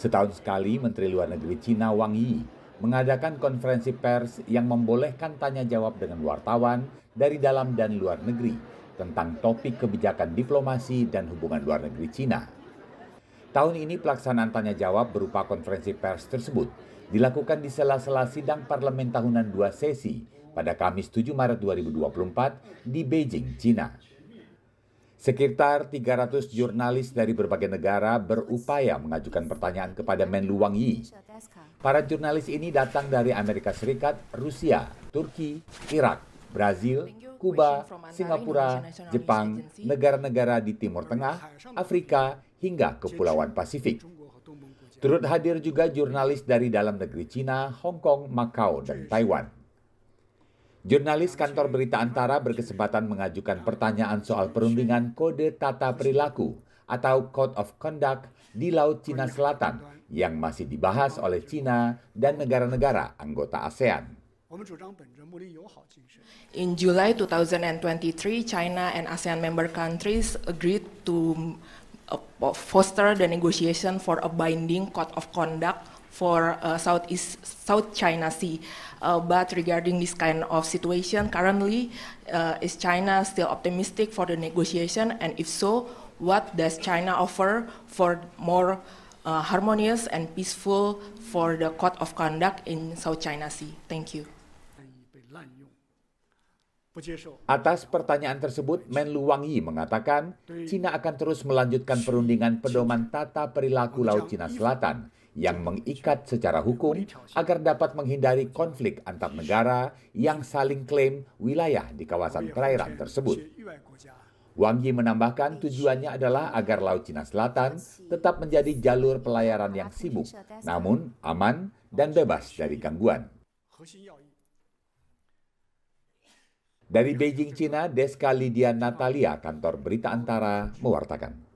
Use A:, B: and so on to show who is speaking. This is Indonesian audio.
A: Setahun sekali, Menteri Luar Negeri Cina Wang Yi mengadakan konferensi pers yang membolehkan tanya jawab dengan wartawan dari dalam dan luar negeri tentang topik kebijakan diplomasi dan hubungan luar negeri Cina. Tahun ini pelaksanaan tanya jawab berupa konferensi pers tersebut dilakukan di sela-sela sidang parlemen tahunan dua sesi pada Kamis 7 Maret 2024 di Beijing, Cina. Sekitar 300 jurnalis dari berbagai negara berupaya mengajukan pertanyaan kepada Menlu Wang Yi. Para jurnalis ini datang dari Amerika Serikat, Rusia, Turki, Irak, Brazil, Kuba, Singapura, Jepang, negara-negara di Timur Tengah, Afrika, hingga Kepulauan Pasifik. Turut hadir juga jurnalis dari dalam negeri Cina, Hong Kong, Macau, dan Taiwan. Jurnalis kantor berita Antara berkesempatan mengajukan pertanyaan soal perundingan kode tata perilaku atau Code of Conduct di Laut Cina Selatan yang masih dibahas oleh Cina dan negara-negara anggota ASEAN.
B: In July 2023, China and ASEAN member countries agreed to uh, foster the negotiation for a binding code of conduct for uh, Southeast South China Sea. Uh, but regarding this kind of situation currently, uh, is China still optimistic for the negotiation? And if so, what does China offer for more uh, harmonious and peaceful for the code of conduct in South China Sea? Thank you.
A: Atas pertanyaan tersebut, Menlu Wang Yi mengatakan, China akan terus melanjutkan perundingan pedoman tata perilaku Laut Cina Selatan yang mengikat secara hukum agar dapat menghindari konflik antar negara yang saling klaim wilayah di kawasan perairan tersebut. Wang Yi menambahkan tujuannya adalah agar Laut Cina Selatan tetap menjadi jalur pelayaran yang sibuk, namun aman dan bebas dari gangguan. Dari Beijing, Cina, Deska Lydia Natalia, kantor berita antara, mewartakan.